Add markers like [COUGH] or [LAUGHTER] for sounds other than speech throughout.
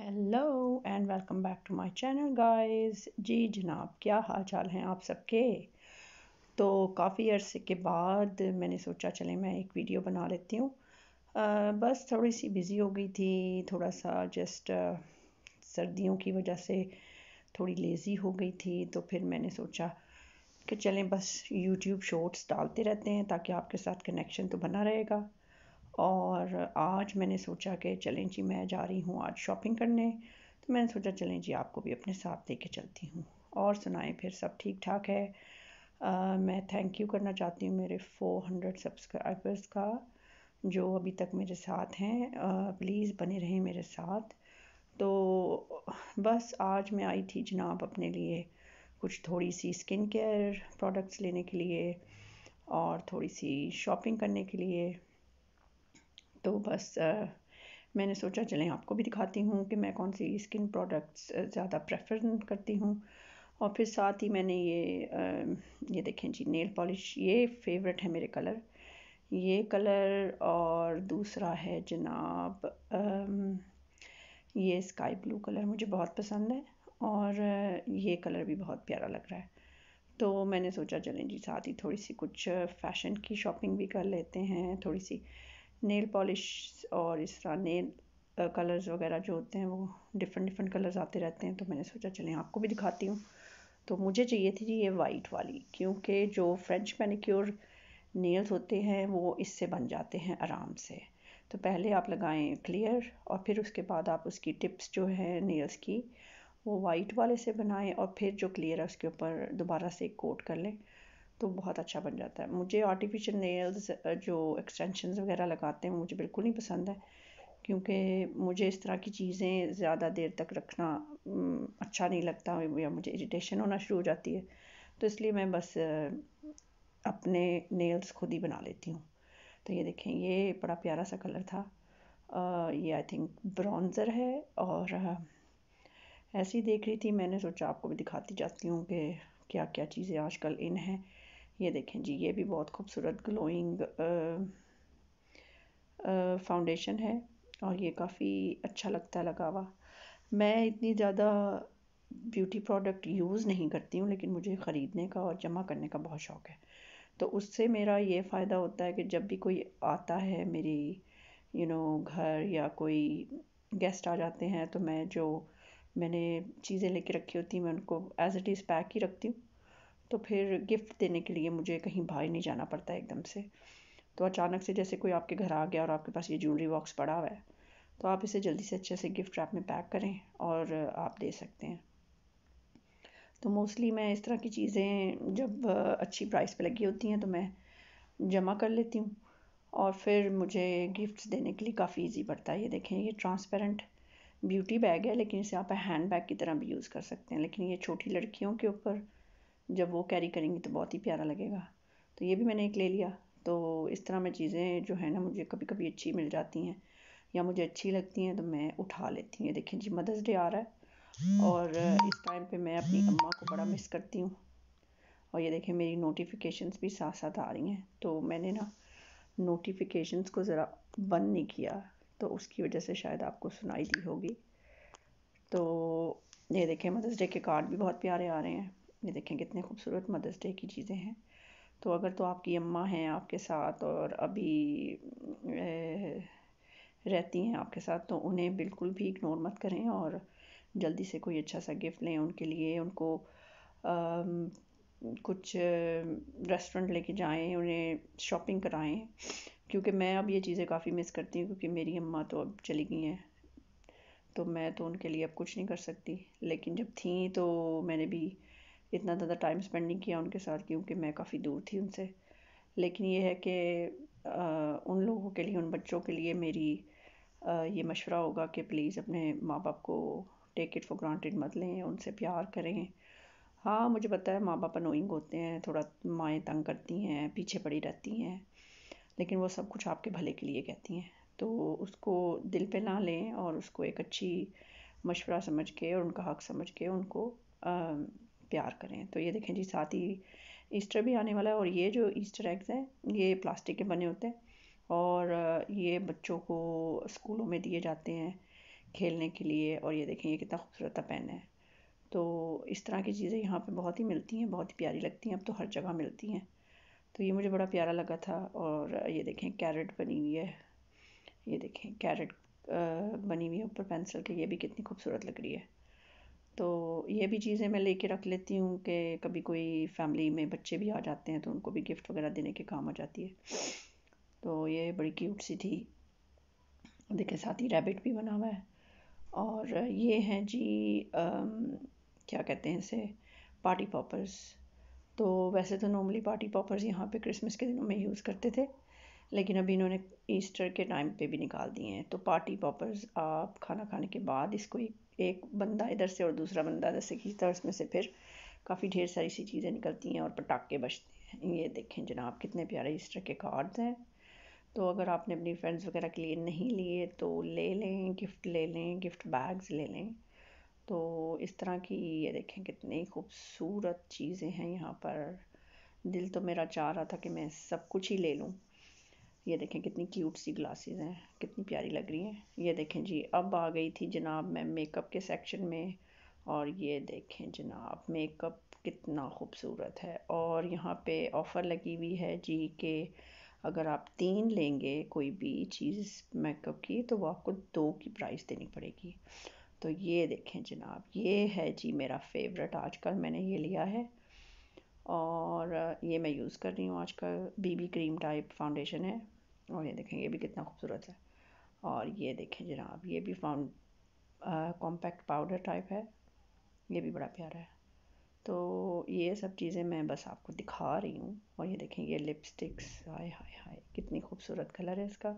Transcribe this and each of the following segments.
hello and welcome back to my channel guys जी जनाब क्या हाल चाल हैं आप सबके तो काफ़ी अरसे के बाद मैंने सोचा चले मैं एक वीडियो बना लेती हूँ बस थोड़ी सी बिज़ी हो गई थी थोड़ा सा जस्ट सर्दियों की वजह से थोड़ी लेज़ी हो गई थी तो फिर मैंने सोचा कि चलें बस यूट्यूब शॉर्ट्स डालते रहते हैं ताकि आपके साथ कनेक्शन तो बना रहेगा और आज मैंने सोचा कि चलें जी मैं जा रही हूँ आज शॉपिंग करने तो मैंने सोचा चलें जी आपको भी अपने साथ दे के चलती हूँ और सुनाएं फिर सब ठीक ठाक है आ, मैं थैंक यू करना चाहती हूँ मेरे 400 सब्सक्राइबर्स का जो अभी तक मेरे साथ हैं प्लीज़ बने रहें मेरे साथ तो बस आज मैं आई थी जनाब अपने लिए कुछ थोड़ी सी स्किन केयर प्रोडक्ट्स लेने के लिए और थोड़ी सी शॉपिंग करने के लिए तो बस मैंने सोचा चलें आपको भी दिखाती हूँ कि मैं कौन सी स्किन प्रोडक्ट्स ज़्यादा प्रेफर करती हूँ और फिर साथ ही मैंने ये आ, ये देखें जी नेल पॉलिश ये फेवरेट है मेरे कलर ये कलर और दूसरा है जनाब ये स्काई ब्लू कलर मुझे बहुत पसंद है और ये कलर भी बहुत प्यारा लग रहा है तो मैंने सोचा चलें जी साथ ही थोड़ी सी कुछ फैशन की शॉपिंग भी कर लेते हैं थोड़ी सी नेल पॉलिश और इस तरह नेल कलर्स वगैरह जो होते हैं वो डिफरेंट डिफरेंट कलर्स आते रहते हैं तो मैंने सोचा चलें आपको भी दिखाती हूँ तो मुझे चाहिए थी जी ये वाइट वाली क्योंकि जो फ्रेंच मैनिक्योर नेल्स होते हैं वो इससे बन जाते हैं आराम से तो पहले आप लगाएं क्लियर और फिर उसके बाद आप उसकी टिप्स जो है नेल्स की वो वाइट वाले से बनाएं और फिर जो क्लियर है उसके ऊपर दोबारा से कोट कर लें तो बहुत अच्छा बन जाता है मुझे आर्टिफिशियल नेल्स जो एक्सटेंशन वगैरह लगाते हैं मुझे बिल्कुल नहीं पसंद है क्योंकि मुझे इस तरह की चीज़ें ज़्यादा देर तक रखना अच्छा नहीं लगता या मुझे इरिटेशन होना शुरू हो जाती है तो इसलिए मैं बस अपने नेल्स खुद ही बना लेती हूँ तो ये देखें ये बड़ा प्यारा सा कलर था आ, ये आई थिंक ब्रॉन्ज़र है और ऐसे ही देख रही थी मैंने सोचा आपको भी दिखाती जाती हूँ कि क्या क्या चीज़ें आजकल इन हैं ये देखें जी ये भी बहुत खूबसूरत ग्लोइंग फाउंडेशन है और ये काफ़ी अच्छा लगता है लगा हुआ मैं इतनी ज़्यादा ब्यूटी प्रोडक्ट यूज़ नहीं करती हूँ लेकिन मुझे ख़रीदने का और जमा करने का बहुत शौक़ है तो उससे मेरा ये फ़ायदा होता है कि जब भी कोई आता है मेरी यू you नो know, घर या कोई गेस्ट आ जाते हैं तो मैं जो मैंने चीज़ें लेके रखी होती हैं मैं उनको एज़ इट इज़ पैक ही रखती हूँ तो फिर गिफ्ट देने के लिए मुझे कहीं बाहर नहीं जाना पड़ता एकदम से तो अचानक से जैसे कोई आपके घर आ गया और आपके पास ये ज्वेलरी बॉक्स पड़ा हुआ है तो आप इसे जल्दी से अच्छे से गिफ्ट रैप में पैक करें और आप दे सकते हैं तो मोस्टली मैं इस तरह की चीज़ें जब अच्छी प्राइस पे लगी होती हैं तो मैं जमा कर लेती हूँ और फिर मुझे गिफ्ट्स देने के लिए काफ़ी इजी पड़ता है ये देखें ये ट्रांसपेरेंट ब्यूटी बैग है लेकिन इसे आप हैंड बैग की तरह भी यूज़ कर सकते हैं लेकिन ये छोटी लड़कियों के ऊपर जब वो कैरी करेंगी तो बहुत ही प्यारा लगेगा तो ये भी मैंने एक ले लिया तो इस तरह में चीज़ें जो है ना मुझे कभी कभी अच्छी मिल जाती हैं या मुझे अच्छी लगती हैं तो मैं उठा लेती हूँ देखिए जी मदर्स डे आ रहा है और इस टाइम पे मैं अपनी अम्मा को बड़ा मिस करती हूँ और ये देखें मेरी नोटिफिकेशंस भी साथ साथ आ रही हैं तो मैंने ना नोटिफिकेशंस को ज़रा बंद नहीं किया तो उसकी वजह से शायद आपको सुनाई दी होगी तो ये देखें मदर्स डे के कार्ड भी बहुत प्यारे आ रहे हैं ये देखें कितने खूबसूरत मदर्स डे की चीज़ें हैं तो अगर तो आपकी अम्मा हैं आपके साथ और अभी रहती हैं आपके साथ तो उन्हें बिल्कुल भी इग्नोर मत करें और जल्दी से कोई अच्छा सा गिफ्ट लें उनके लिए उनको आ, कुछ रेस्टोरेंट लेके जाएं उन्हें शॉपिंग कराएं क्योंकि मैं अब ये चीज़ें काफ़ी मिस करती हूँ क्योंकि मेरी अम्मा तो अब चली गई हैं तो मैं तो उनके लिए अब कुछ नहीं कर सकती लेकिन जब थी तो मैंने भी इतना ज़्यादा टाइम स्पेंड नहीं किया उनके साथ क्योंकि मैं काफ़ी दूर थी उनसे लेकिन ये है कि उन लोगों के लिए उन बच्चों के लिए मेरी ये मशवरा होगा कि प्लीज़ अपने माँ बाप को टेक इट फॉर ग्रांटेड मत लें उनसे प्यार करें हाँ मुझे पता है माँ बाप अनोइंग होते हैं थोड़ा माएँ तंग करती हैं पीछे पड़ी रहती हैं लेकिन वो सब कुछ आपके भले के लिए कहती हैं तो उसको दिल पे ना लें और उसको एक अच्छी मशवरा समझ के और उनका हक समझ के उनको आ, प्यार करें तो ये देखें जी साथ ही ईस्टर भी आने वाला है और ये जो ईस्टर एग्स हैं ये प्लास्टिक के बने होते हैं और ये बच्चों को स्कूलों में दिए जाते हैं खेलने के लिए और ये देखें ये कितना खूबसूरत पेन है तो इस तरह की चीज़ें यहाँ पे बहुत ही मिलती हैं बहुत ही प्यारी लगती हैं अब तो हर जगह मिलती हैं तो ये मुझे बड़ा प्यारा लगा था और ये देखें कैरेट बनी हुई है ये देखें कैरेट बनी हुई है ऊपर पेंसिल के ये भी कितनी खूबसूरत लग रही है तो ये भी चीज़ें मैं लेके रख लेती हूँ कि कभी कोई फैमिली में बच्चे भी आ जाते हैं तो उनको भी गिफ्ट वगैरह देने के काम आ जाती है तो ये बड़ी क्यूट सी थी देखे साथ ही रैबिट भी बना हुआ है और ये हैं जी आम, क्या कहते हैं इसे पार्टी पॉपर्स तो वैसे तो नॉर्मली पार्टी पॉपर्स यहाँ पे क्रिसमस के दिनों में यूज़ करते थे लेकिन अभी इन्होंने ईस्टर के टाइम पे भी निकाल दिए हैं तो पार्टी पॉपर्स आप खाना खाने के बाद इसको एक एक बंदा इधर से और दूसरा बंदा इधर से खींचता है उसमें से फिर काफ़ी ढेर सारी सी चीज़ें निकलती हैं और पटाखे बजते हैं ये देखें जनाब कितने प्यारे इस तरह के कार्ड्स हैं तो अगर आपने अपनी फ्रेंड्स वगैरह के लिए नहीं लिए तो ले लें गिफ्ट ले लें गिफ्ट बैग्स ले लें तो इस तरह की ये देखें कितनी खूबसूरत चीज़ें हैं यहाँ पर दिल तो मेरा चाह रहा था कि मैं सब कुछ ही ले लूँ ये देखें कितनी क्यूट सी ग्लासेस हैं कितनी प्यारी लग रही हैं ये देखें जी अब आ गई थी जनाब मैं मेकअप के सेक्शन में और ये देखें जनाब मेकअप कितना खूबसूरत है और यहाँ पे ऑफ़र लगी हुई है जी के अगर आप तीन लेंगे कोई भी चीज़ मेकअप की तो वो आपको दो की प्राइस देनी पड़ेगी तो ये देखें जनाब ये है जी मेरा फेवरेट आजकल मैंने ये लिया है और ये मैं यूज़ कर रही हूँ आजकल बीबी क्रीम टाइप फाउंडेशन है और ये देखें ये भी कितना खूबसूरत है और ये देखें जनाब ये भी फाउंड कॉम्पैक्ट पाउडर टाइप है ये भी बड़ा प्यारा है तो ये सब चीज़ें मैं बस आपको दिखा रही हूँ और ये देखें ये लिपस्टिक्स हाय हाय हाय कितनी खूबसूरत कलर है इसका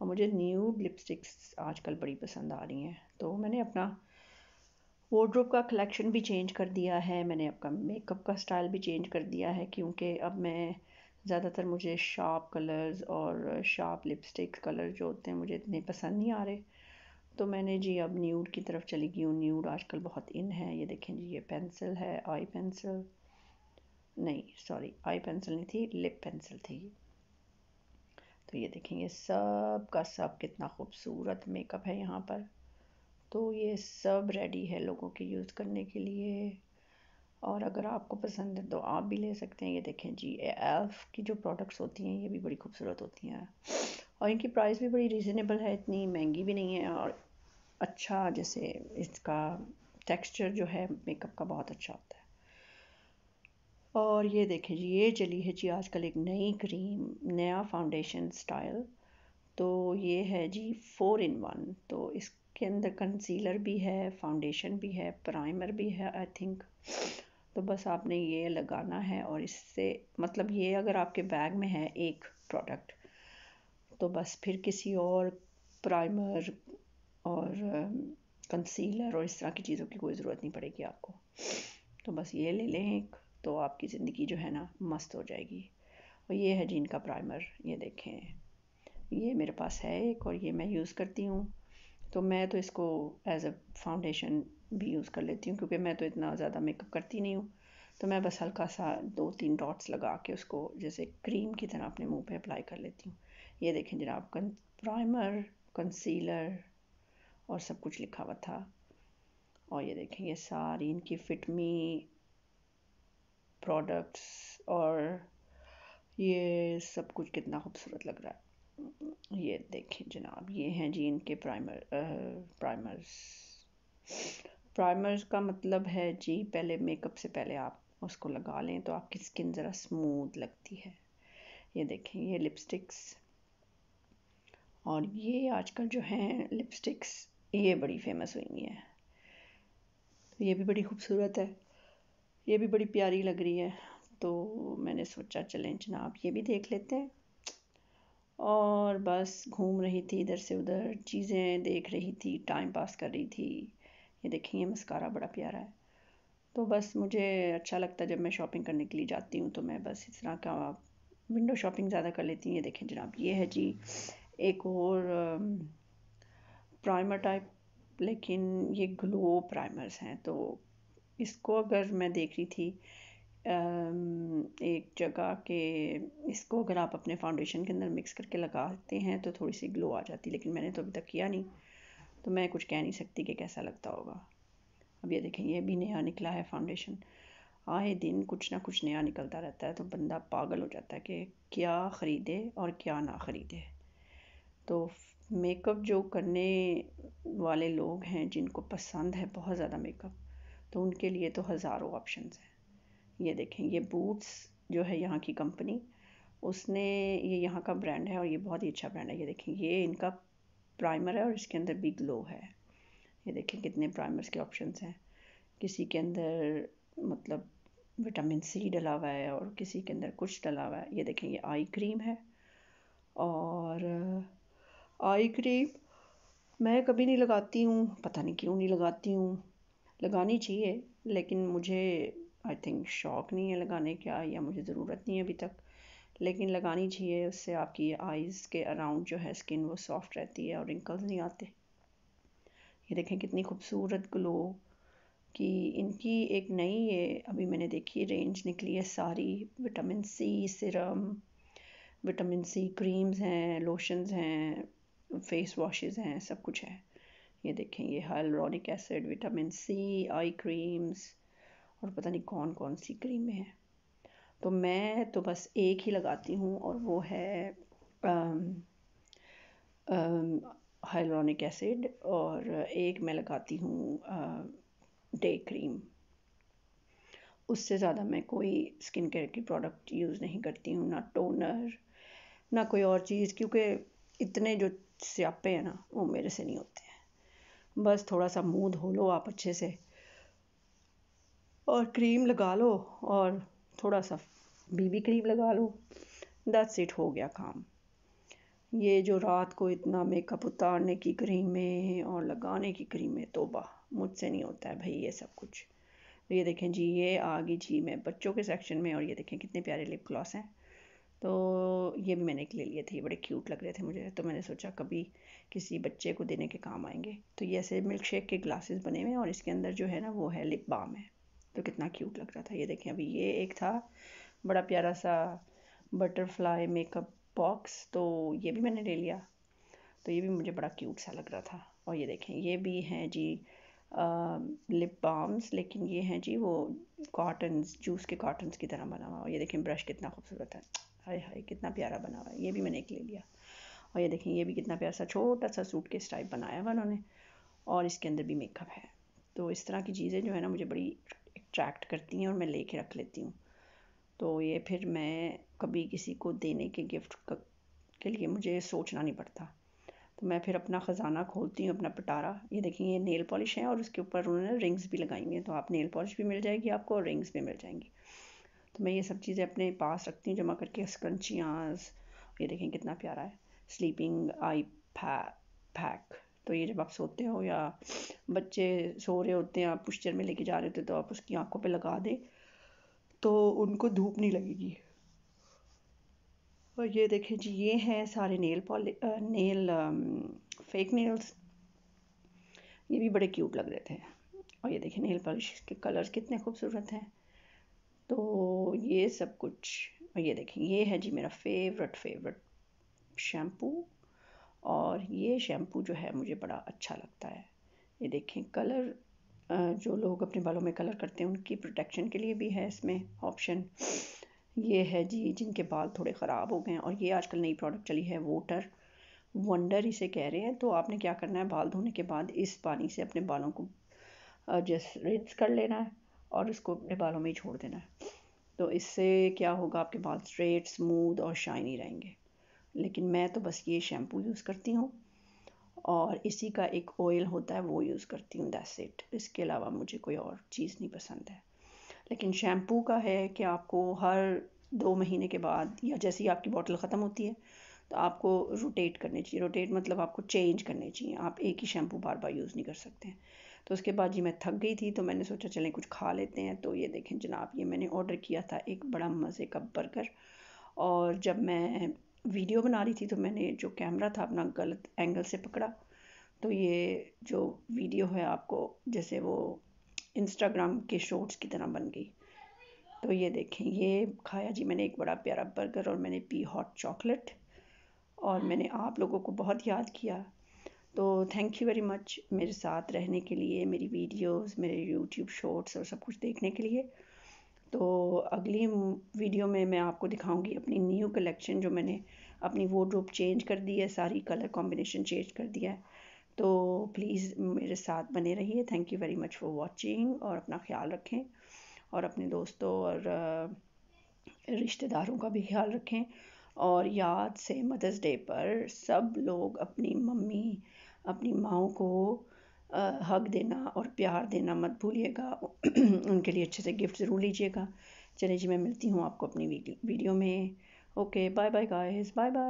और मुझे न्यू लिपस्टिक्स आजकल बड़ी पसंद आ रही हैं तो मैंने अपना वार्ड्रोब का कलेक्शन भी चेंज कर दिया है मैंने आपका मेकअप का स्टाइल भी चेंज कर दिया है क्योंकि अब मैं ज़्यादातर मुझे शार्प कलर्स और शार्प लिपस्टिक कलर जो होते हैं मुझे इतने पसंद नहीं आ रहे तो मैंने जी अब न्यूड की तरफ चली गई हूँ न्यूड आजकल बहुत इन है ये देखें जी ये पेंसिल है आई पेंसिल नहीं सॉरी आई पेंसिल नहीं थी लिप पेंसिल थी तो ये देखेंगे सब का सब कितना खूबसूरत मेकअप है यहाँ पर तो ये सब रेडी है लोगों के यूज़ करने के लिए और अगर आपको पसंद है तो आप भी ले सकते हैं ये देखें जी एल्फ की जो प्रोडक्ट्स होती हैं ये भी बड़ी खूबसूरत होती हैं और इनकी प्राइस भी बड़ी रीज़नेबल है इतनी महंगी भी नहीं है और अच्छा जैसे इसका टेक्सचर जो है मेकअप का बहुत अच्छा होता है और ये देखें जी ये चली है जी आजकल एक नई क्रीम नया फाउंडेशन स्टाइल तो ये है जी फोर इन वन तो इस के अंदर कंसीलर भी है फाउंडेशन भी है प्राइमर भी है आई थिंक तो बस आपने ये लगाना है और इससे मतलब ये अगर आपके बैग में है एक प्रोडक्ट तो बस फिर किसी और प्राइमर और कंसीलर um, और इस तरह की चीज़ों की कोई ज़रूरत नहीं पड़ेगी आपको तो बस ये ले लें एक तो आपकी ज़िंदगी जो है ना मस्त हो जाएगी और ये है जीन का प्राइमर ये देखें ये मेरे पास है एक और ये मैं यूज़ करती हूँ तो मैं तो इसको एज अ फाउंडेशन भी यूज़ कर लेती हूँ क्योंकि मैं तो इतना ज़्यादा मेकअप करती नहीं हूँ तो मैं बस हल्का सा दो तीन डॉट्स लगा के उसको जैसे क्रीम की तरह अपने मुंह पे अप्लाई कर लेती हूँ ये देखें जनाब कन प्राइमर कंसीलर और सब कुछ लिखा हुआ था और ये देखें ये सारी इनकी फिटमी प्रोडक्ट्स और ये सब कुछ कितना खूबसूरत लग रहा है ये देखें जनाब ये हैं जी इनके प्राइमर प्राइमर्स प्राइमर्स का मतलब है जी पहले मेकअप से पहले आप उसको लगा लें तो आपकी स्किन ज़रा स्मूथ लगती है ये देखें ये लिपस्टिक्स और ये आजकल जो हैं लिपस्टिक्स ये बड़ी फेमस हुई हुई है ये भी बड़ी खूबसूरत है ये भी बड़ी प्यारी लग रही है तो मैंने सोचा चलें जनाब ये भी देख लेते हैं और बस घूम रही थी इधर से उधर चीज़ें देख रही थी टाइम पास कर रही थी ये देखिए मस्कारा बड़ा प्यारा है तो बस मुझे अच्छा लगता है जब मैं शॉपिंग करने के लिए जाती हूँ तो मैं बस इस तरह का विंडो शॉपिंग ज़्यादा कर लेती हूँ ये देखें जनाब ये है जी एक और प्राइमर टाइप लेकिन ये ग्लो प्राइमर्स हैं तो इसको अगर मैं देख रही थी एक जगह के इसको अगर आप अपने फाउंडेशन के अंदर मिक्स करके लगाते हैं तो थोड़ी सी ग्लो आ जाती है लेकिन मैंने तो अभी तक किया नहीं तो मैं कुछ कह नहीं सकती कि कैसा लगता होगा अब ये देखें ये भी नया निकला है फाउंडेशन आए दिन कुछ ना कुछ नया निकलता रहता है तो बंदा पागल हो जाता है कि क्या ख़रीदे और क्या ना ख़रीदे तो मेकअप जो करने वाले लोग हैं जिनको पसंद है बहुत ज़्यादा मेकअप तो उनके लिए तो हज़ारों ऑप्शंस हैं ये देखें ये बूट्स जो है यहाँ की कंपनी उसने ये यहाँ का ब्रांड है और ये बहुत ही अच्छा ब्रांड है ये देखें ये इनका प्राइमर है और इसके अंदर भी ग्लो है ये देखें कितने प्राइमर्स के ऑप्शंस हैं किसी के अंदर मतलब विटामिन सी डला हुआ है और किसी के अंदर कुछ डला हुआ है ये देखें ये आई क्रीम है और आई क्रीम मैं कभी नहीं लगाती हूँ पता नहीं क्यों नहीं लगाती हूँ लगानी चाहिए लेकिन मुझे आई थिंक शौक़ नहीं है लगाने का या मुझे ज़रूरत नहीं है अभी तक लेकिन लगानी चाहिए उससे आपकी आइज़ के अराउंड जो है स्किन वो सॉफ्ट रहती है और रिंकल्स नहीं आते ये देखें कितनी खूबसूरत ग्लो कि इनकी एक नई ये अभी मैंने देखी रेंज निकली है सारी vitamin C serum vitamin C creams हैं लोशंस हैं फेस वॉशेस हैं सब कुछ है ये देखें ये hyaluronic acid vitamin C eye creams और पता नहीं कौन कौन सी क्रीमें हैं तो मैं तो बस एक ही लगाती हूँ और वो है हाइलोनिक एसिड और एक मैं लगाती हूँ डे क्रीम उससे ज़्यादा मैं कोई स्किन केयर की प्रोडक्ट यूज़ नहीं करती हूँ ना टोनर ना कोई और चीज़ क्योंकि इतने जो स्यापे हैं ना वो मेरे से नहीं होते हैं बस थोड़ा सा मुंह धो लो आप अच्छे से और क्रीम लगा लो और थोड़ा सा बीबी क्रीम लगा लो दैट्स इट हो गया काम ये जो रात को इतना मेकअप उतारने की क्रीमें और लगाने की क्रीमें तोबा मुझसे नहीं होता है भाई ये सब कुछ ये देखें जी ये आ गई जी मैं बच्चों के सेक्शन में और ये देखें कितने प्यारे लिप ग्लॉस हैं तो ये भी मैंने एक ले लिए थे ये बड़े क्यूट लग रहे थे मुझे तो मैंने सोचा कभी किसी बच्चे को देने के काम आएंगे तो ये ऐसे मिल्क शेक के ग्लासेस बने हुए हैं और इसके अंदर जो है ना वो है लिप बाम है तो कितना क्यूट लग रहा था ये देखें अभी ये एक था बड़ा प्यारा सा बटरफ्लाई मेकअप बॉक्स तो ये भी मैंने ले लिया तो ये भी मुझे बड़ा क्यूट सा लग रहा था और ये देखें ये भी हैं जी आ, लिप बाम्स लेकिन ये हैं जी वो कॉटन जूस के कॉटन्स की तरह बना हुआ और ये देखें ब्रश कितना खूबसूरत है हाय हाय कितना प्यारा बना हुआ है ये भी मैंने एक ले लिया और ये देखें ये भी कितना प्यारा सा छोटा सा सूट के टाइप बनाया हुआ उन्होंने और इसके अंदर भी मेकअप है तो इस तरह की चीज़ें जो है ना मुझे बड़ी एक्सट्रैक्ट करती हैं और मैं लेके रख लेती हूँ तो ये फिर मैं कभी किसी को देने के गिफ्ट के लिए मुझे सोचना नहीं पड़ता तो मैं फिर अपना ख़जाना खोलती हूँ अपना पिटारा ये देखिए ये नेल पॉलिश है और उसके ऊपर उन्होंने रिंग्स भी लगाई हैं तो आप नेल पॉलिश भी मिल जाएगी आपको और रिंग्स भी मिल जाएंगी तो मैं ये सब चीज़ें अपने पास रखती हूँ जमा करके स्क्रंचियाँ ये देखें कितना प्यारा है स्लीपिंग आई पैक तो ये जब आप सोते हो या बच्चे सो रहे होते हैं आप पुश्चर में लेके जा रहे होते तो आप उसकी आंखों पे लगा दें तो उनको धूप नहीं लगेगी और ये देखें जी ये हैं सारे nail polish nail fake nails ये भी बड़े क्यूट लग रहे थे और ये देखें नेल पॉलिश के कलर्स कितने खूबसूरत हैं तो ये सब कुछ और ये देखें ये है जी मेरा फेवरेट फेवरेट शैम्पू और ये शैम्पू जो है मुझे बड़ा अच्छा लगता है ये देखें कलर जो लोग अपने बालों में कलर करते हैं उनकी प्रोटेक्शन के लिए भी है इसमें ऑप्शन ये है जी जिनके बाल थोड़े ख़राब हो गए हैं और ये आजकल नई प्रोडक्ट चली है वोटर वंडर इसे कह रहे हैं तो आपने क्या करना है बाल धोने के बाद इस पानी से अपने बालों को जस्ट रिंस कर लेना है और इसको अपने बालों में ही छोड़ देना है तो इससे क्या होगा आपके बाल स्ट्रेट स्मूथ और शाइनी रहेंगे लेकिन मैं तो बस ये शैम्पू यूज़ करती हूँ और इसी का एक ऑयल होता है वो यूज़ करती हूँ दैट्स इट इसके अलावा मुझे कोई और चीज़ नहीं पसंद है लेकिन शैम्पू का है कि आपको हर दो महीने के बाद या जैसे ही आपकी बॉटल ख़त्म होती है तो आपको रोटेट करने चाहिए रोटेट मतलब आपको चेंज करने चाहिए आप एक ही शैम्पू बार बार यूज़ नहीं कर सकते हैं तो उसके बाद जी मैं थक गई थी तो मैंने सोचा चलें कुछ खा लेते हैं तो ये देखें जनाब ये मैंने ऑर्डर किया था एक बड़ा मज़े का बर्गर और जब मैं वीडियो बना रही थी तो मैंने जो कैमरा था अपना गलत एंगल से पकड़ा तो ये जो वीडियो है आपको जैसे वो इंस्टाग्राम के शॉर्ट्स की तरह बन गई तो ये देखें ये खाया जी मैंने एक बड़ा प्यारा बर्गर और मैंने पी हॉट चॉकलेट और मैंने आप लोगों को बहुत याद किया तो थैंक यू वेरी मच मेरे साथ रहने के लिए मेरी वीडियोस मेरे यूट्यूब शॉर्ट्स और सब कुछ देखने के लिए तो अगली वीडियो में मैं आपको दिखाऊंगी अपनी न्यू कलेक्शन जो मैंने अपनी वोड्रोप चेंज कर दी है सारी कलर कॉम्बिनेशन चेंज कर दिया है तो प्लीज़ मेरे साथ बने रहिए thank you very much for watching और अपना ख्याल रखें और अपने दोस्तों और रिश्तेदारों का भी ख्याल रखें और याद से मदर्स डे पर सब लोग अपनी मम्मी अपनी माओ को हक देना और प्यार देना मत भूलिएगा [CLEARS THROAT] उनके लिए अच्छे से गिफ्ट ज़रूर लीजिएगा चलिए जी मैं मिलती हूँ आपको अपनी वीडियो में okay bye bye guys bye bye